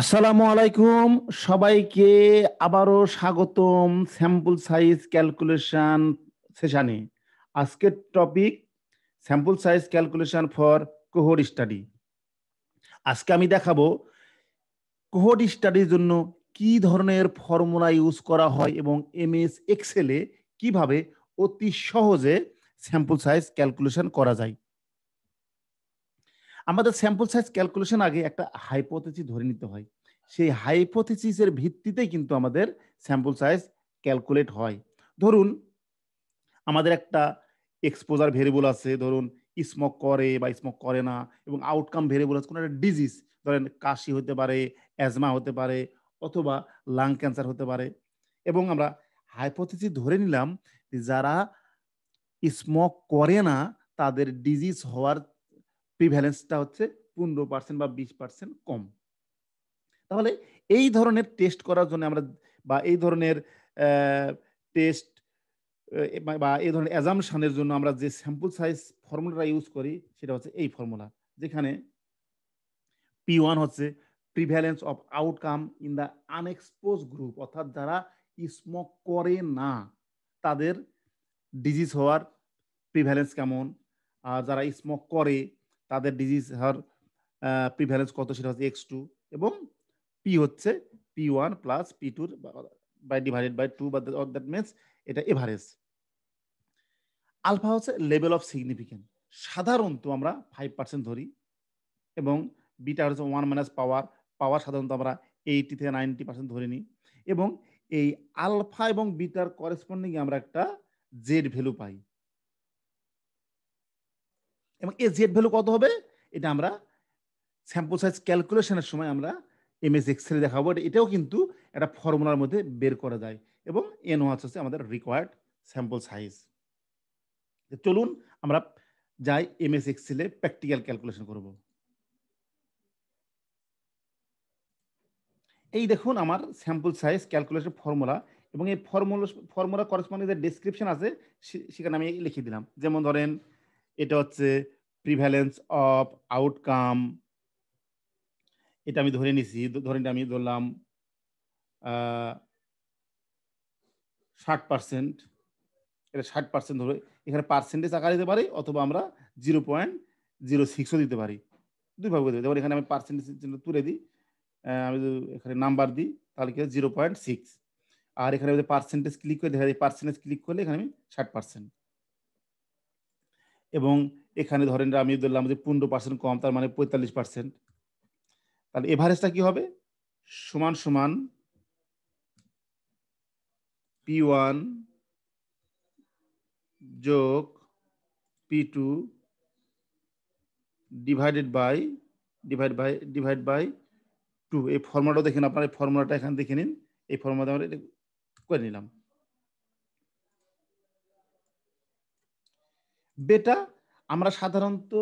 আসসালামু আলাইকুম সবাইকে আবারও স্বাগতম স্যাম্পল সাইজ ক্যালকুলেশন সেশানে আজকের topic sample size calculation for cohort study আজকে আমি দেখাবো কোহর স্টাডির জন্য কি ধরনের ফর্মুলা ইউজ করা হয় এবং এম এস এক্সেলে কিভাবে অতি সহজে স্যাম্পল সাইজ ক্যালকুলেশন করা যায় আমাদের স্যাম্পল সাইজ ক্যালকুলেশন আগে একটা হাইপোথেসিস ধরে নিতে হয় সেই হাইপোথেসিসের ভিত্তিতেই কিন্তু আমাদের স্যাম্পল সাইজ ক্যালকুলেট হয় ধরুন আমাদের একটা এক্সপোজার ভেরিয়েবল আছে ধরুন স্মোক করে বা স্মোক করে না এবং আউটকাম ভেরিয়েবল আছে কোনো একটা ডিজিজ ধরেন কাশি হতে পারে অ্যাজমা হতে পারে অথবা লাং ক্যান্সার হতে পারে এবং আমরা হাইপোথিসি ধরে নিলাম যারা স্মোক করে না তাদের ডিজিজ হওয়ার প্রিভ্যালেন্সটা হচ্ছে পনেরো পার্সেন্ট বা বিশ পার্সেন্ট কম তাহলে এই ধরনের টেস্ট করার জন্য আমরা বা এই ধরনের টেস্ট বা এই ধরনের অ্যাজামশানের জন্য আমরা যে স্যাম্পল সাইজ ফর্মুলাটা ইউজ করি সেটা হচ্ছে এই ফর্মুলা যেখানে পি ওয়ান হচ্ছে prevalence of outcome in the unexposed group অর্থাৎ যারা স্মোক করে না তাদের ডিজিজ হওয়ার প্রিভ্যালেন্স কেমন আর যারা স্মোক করে তাদের ডিজিজ হার প্রিভ্যালেন্স কত সেটা হচ্ছে এক্স টু এবং পি হচ্ছে পি ওয়ান প্লাস পি টুর বাই ডিভাইডেড বাই টু বা দ্যাট মিনস এটা এভারেজ আলফা হচ্ছে লেভেল অফ সিগনিফিকেন্ট সাধারণত আমরা ফাইভ পার্সেন্ট ধরি এবং বিটা হচ্ছে ওয়ান মাইনাস পাওয়ার পাওয়ার সাধারণত আমরা এইটি থেকে নাইনটি পার্সেন্ট ধরে নিই এবং এই আলফা এবং বিটার করেসপন্ডিং আমরা একটা জেড ভ্যালু পাই এবং এ জেড ভ্যালু কত হবে এটা আমরা স্যাম্পল সাইজ ক্যালকুলেশনের সময় আমরা এমএস এক্সেল দেখাবো এটাও কিন্তু একটা ফর্মুলার মধ্যে বের করা যায় এবং এন ওয়াচ হচ্ছে আমাদের রিকোয়ার্ড স্যাম্পল সাইজ চলুন আমরা যাই এমএস এক্সেলে প্র্যাকটিক্যাল ক্যালকুলেশন করব এই দেখুন আমার স্যাম্পল সাইজ ক্যালকুলেশন ফর্মুলা এবং এই ফর্মুলা ফর্মুলা করসপন্ডিং যে ডেসক্রিপশন আছে সেখানে আমি লিখে দিলাম যেমন ধরেন এটা হচ্ছে প্রিভ্যালেন্স অফ আউটকাম এটা আমি ধরে নিছি ধরে আমি ধরলাম ষাট পার্সেন্ট এটা ষাট পার্সেন্ট ধরে এখানে পার্সেন্টেজ আকার দিতে পারি অথবা আমরা জিরো পয়েন্ট জিরো সিক্সও দিতে পারি দুইভাবে দেবো পারি এখানে আমি পার্সেন্টেজ তুলে দিই আমি এখানে নাম্বার দিই তাহলে কি জিরো পয়েন্ট সিক্স আর এখানে পার্সেন্টেজ ক্লিক করে দেখা যায় পার্সেন্টেজ ক্লিক করলে এখানে আমি ষাট পার্সেন্ট এবং এখানে ধরেন আমি ধরলাম যে পনেরো পার্সেন্ট কম তার মানে পঁয়তাল্লিশ পার্সেন্ট তাহলে এভারেজটা কি হবে সমান সমান পি ওয়ান যোগ P two divided by divide by divide by two এই ফর্মুলাটা দেখেন আপনার এই ফর্মুলাটা এখানে দেখে নিন এই ফর্মুলাটা আমরা করে নিলাম বেটা আমরা সাধারণত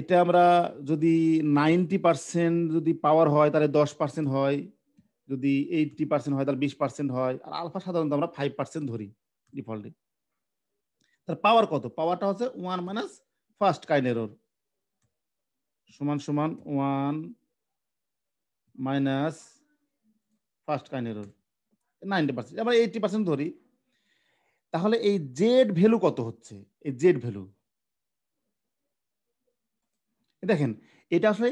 এটা আমরা যদি নাইনটি পার্সেন্ট যদি পাওয়ার হয় তাহলে দশ পার্সেন্ট হয় যদি এইটটি পার্সেন্ট হয় তাহলে বিশ পার্সেন্ট হয় আর আলফা সাধারণত আমরা ফাইভ পার্সেন্ট ধরি ডিফল্টে তার পাওয়ার কত পাওয়ারটা হচ্ছে one minus first kind error সমান সমান one minus first kind error ninety percent আমরা এইটটি পার্সেন্ট ধরি তাহলে এই জেড ভ্যালু কত হচ্ছে এই জেড ভ্যালু দেখেন এটা আসলে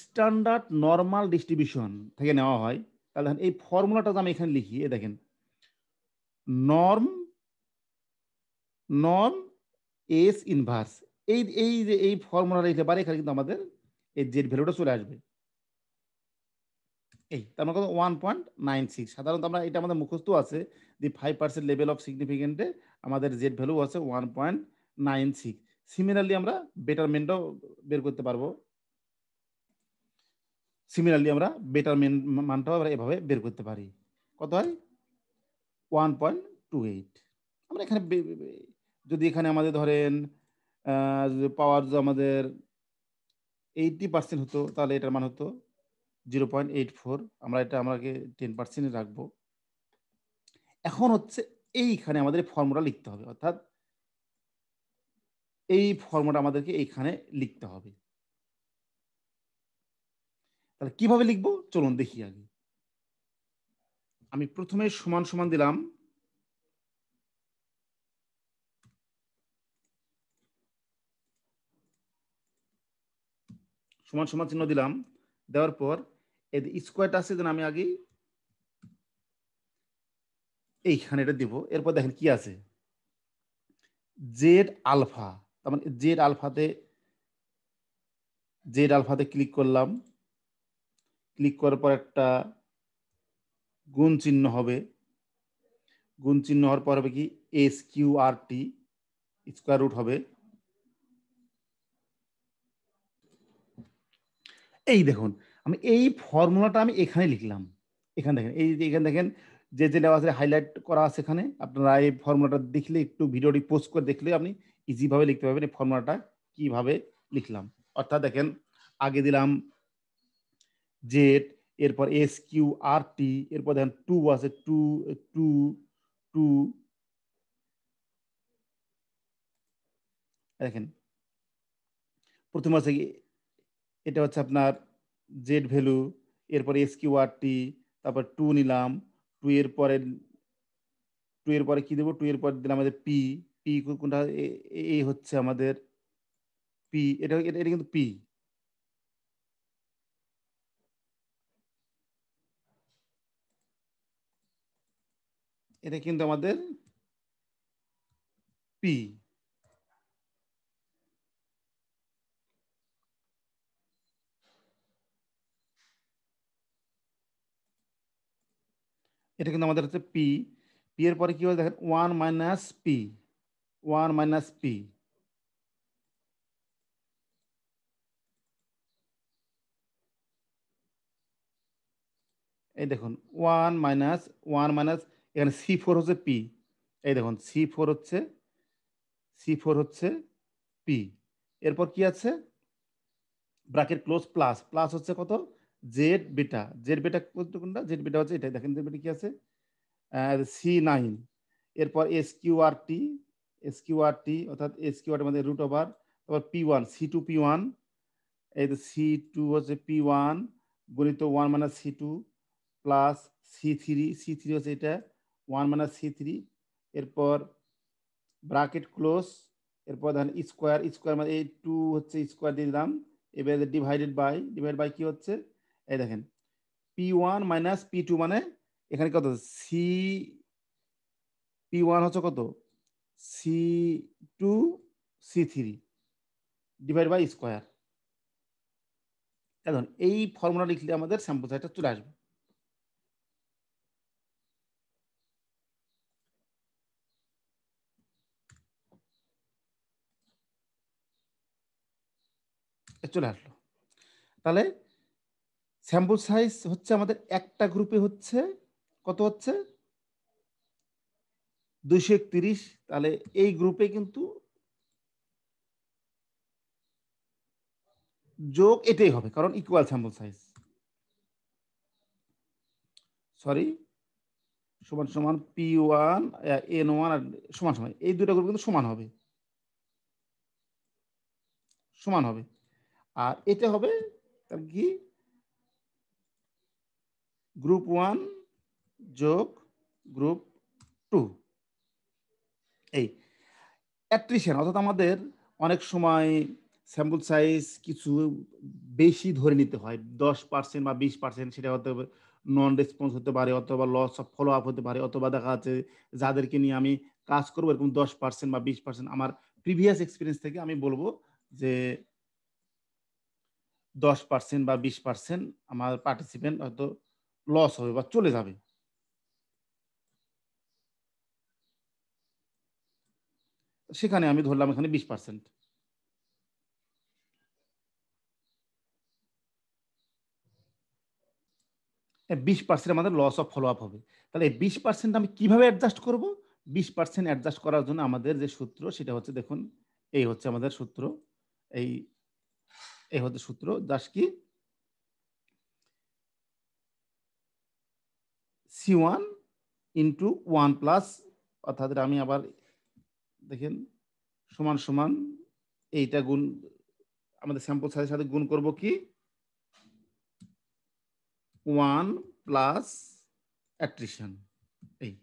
স্ট্যান্ডার্ড নর্মাল ডিস্ট্রিবিউশন থেকে নেওয়া হয় তাহলে এই ফর্মুলাটা আমি এখানে লিখি এ দেখেন নর্ম নর্ম এস ইনভার্স এই এই যে এই ফর্মুলা লিখতে পারে এখানে কিন্তু আমাদের এই জেড ভ্যালুটা চলে আসবে এই তার মানে কত ওয়ান পয়েন্ট নাইন সিক্স সাধারণত আমরা এটা আমাদের মুখস্থ আছে the five percent level of সিগনিফিকেন্টে আমাদের জেড ভ্যালু আছে one point nine six similarly আমরা বেটারমেন্টও বের করতে পারবো সিমিলারলি আমরা বেটারমেন্ট মানটাও আমরা এভাবে বের করতে পারি কত হয় ওয়ান পয়েন্ট টু এইট আমরা এখানে যদি এখানে আমাদের ধরেন পাওয়ার আমাদের এইটি পার্সেন্ট হতো তাহলে এটার মান হতো জিরো পয়েন্ট এইট ফোর আমরা এটা আমাকে টেন পার্সেন্টে রাখবো এখন হচ্ছে এইখানে আমাদের ফর্মুলা লিখতে হবে অর্থাৎ এই ফর্মুলা আমাদেরকে এইখানে লিখতে হবে তাহলে কিভাবে লিখবো চলুন দেখি আগে আমি প্রথমে সমান সমান দিলাম সমান সমান চিহ্ন দিলাম দেওয়ার পর এই স্কোয়ারটা আছে যেন আমি আগে এইখানে এটা দিব এরপর দেখেন কি আছে জেড আলফা তার মানে জেড আলফাতে জেড আলফাতে ক্লিক করলাম ক্লিক করার পর একটা গুণ চিহ্ন হবে গুণ চিহ্ন হওয়ার পর হবে কি S Q R T square root হবে এই দেখুন আমি এই ফর্মুলাটা আমি এখানে লিখলাম এখানে দেখেন এই এখানে দেখেন যে যে লেভাস আছে হাইলাইট করা আছে এখানে আপনারা এই ফর্মুলাটা দেখলে একটু ভিডিওটি পোস্ট করে দেখলে আপনি ইজিভাবে লিখতে পারবেন এই ফর্মুলাটা কিভাবে লিখলাম অর্থাৎ দেখেন আগে দিলাম জেড এরপর এস কিউ আর টি এরপর দেখেন টু আছে টু টু টু দেখেন প্রথম আছে এটা হচ্ছে আপনার জেড ভ্যালু এরপরে এস কিউ আর টি তারপর টু নিলাম টু এর পরে টু এর পরে কী দেবো টু এর পরে দিলাম আমাদের পি পি কোনটা এই হচ্ছে আমাদের পি এটা এটা কিন্তু পি এটা কিন্তু আমাদের পি এটা কিন্তু আমাদের হচ্ছে পি পি এর পরে কি হবে দেখেন one minus P one minus P এই দেখুন ওয়ান মাইনাস ওয়ান মাইনাস এখানে সি ফোর হচ্ছে পি এই দেখুন সি ফোর হচ্ছে সি ফোর হচ্ছে পি এরপর কি আছে ব্রাকেট ক্লোজ প্লাস প্লাস হচ্ছে কত জেড বেটা জেড বেটা কোনটা জেড বেটা হচ্ছে এটা দেখেন জেড বেটা কি আছে সি নাইন এরপর S Q R T S Q R T অর্থাৎ এস কিউ আর মানে রুট ওভার তারপর P one C two P one এই তো সি টু হচ্ছে পি ওয়ান গণিত one minus C two plus C three C three হচ্ছে এটা one minus C three এরপর ব্রাকেট ক্লোজ এরপর ধরেন স্কোয়ার স্কোয়ার মানে এই টু হচ্ছে স্কোয়ার দিয়ে দিলাম এবার ডিভাইডেড বাই ডিভাইড বাই কি হচ্ছে এই দেখেন P one minus P two মানে এখানে কত সি পি ওয়ান হচ্ছে কত C two C three divide by square এখন এই ফর্মুলা লিখলে আমাদের স্যাম্পল সাইজটা চলে আসবে চলে আসলো তাহলে স্যাম্পল সাইজ হচ্ছে আমাদের একটা গ্রুপে হচ্ছে কত হচ্ছে দুইশো একত্রিশ তাহলে এই গ্রুপে কিন্তু যোগ এটাই হবে কারণ ইকুয়াল স্যাম্পল সাইজ সরি সমান সমান পি ওয়ান এন ওয়ান আর সমান সমান এই দুটো গ্রুপ কিন্তু সমান হবে সমান হবে আর এটা হবে তার কি গ্রুপ ওয়ান যোগ গ্রুপ টু এই অ্যাট্রিশন অর্থাৎ আমাদের অনেক সময় স্যাম্পল সাইজ কিছু বেশি ধরে নিতে হয় দশ পার্সেন্ট বা বিশ পার্সেন্ট সেটা হতে নন রেসপন্স হতে পারে অথবা লস অফ ফলো আপ হতে পারে অথবা দেখা যাচ্ছে যাদেরকে নিয়ে আমি কাজ করবো এরকম দশ পার্সেন্ট বা বিশ পার্সেন্ট আমার প্রিভিয়াস এক্সপিরিয়েন্স থেকে আমি বলবো যে দশ পার্সেন্ট বা বিশ পার্সেন্ট আমার পার্টিসিপেন্ট হয়তো লস হবে বা চলে যাবে সেখানে আমি ধরলাম এখানে বিশ পার্সেন্ট বিশ পার্সেন্ট আমাদের লস অফ ফলো আপ হবে তাহলে এই বিশ পার্সেন্ট আমি কিভাবে অ্যাডজাস্ট করব বিশ পার্সেন্ট অ্যাডজাস্ট করার জন্য আমাদের যে সূত্র সেটা হচ্ছে দেখুন এই হচ্ছে আমাদের সূত্র এই এই হচ্ছে সূত্র দাস কি C one into one plus অর্থাৎ আমি আবার দেখেন সমান সমান এইটা গুণ আমাদের স্যাম্পল সাইজের সাথে গুণ করব কি ওয়ান প্লাস অ্যাট্রিশন এই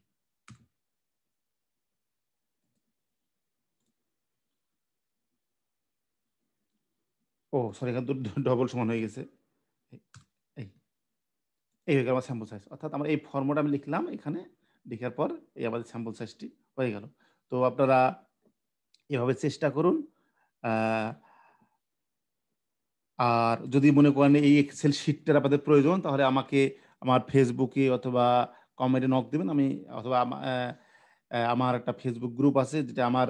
ও সরি এখান তো ডবল সমান হয়ে গেছে এই হয়ে গেল আমার স্যাম্পল সাইজ অর্থাৎ আমরা এই ফর্মটা আমি লিখলাম এখানে লেখার পর এই আমাদের স্যাম্পল সাইজটি হয়ে গেল তো আপনারা এভাবে চেষ্টা করুন আর যদি মনে করেন এই এক্সেল শিটটার আপনাদের প্রয়োজন তাহলে আমাকে আমার ফেসবুকে অথবা কমেন্টে নক দেবেন আমি অথবা আমার একটা ফেসবুক গ্রুপ আছে যেটা আমার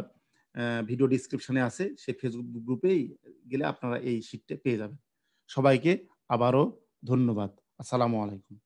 ভিডিও ডিসক্রিপশনে আছে সেই ফেসবুক গ্রুপেই গেলে আপনারা এই শিটটা পেয়ে যাবেন সবাইকে আবারও ধন্যবাদ আসসালামু আলাইকুম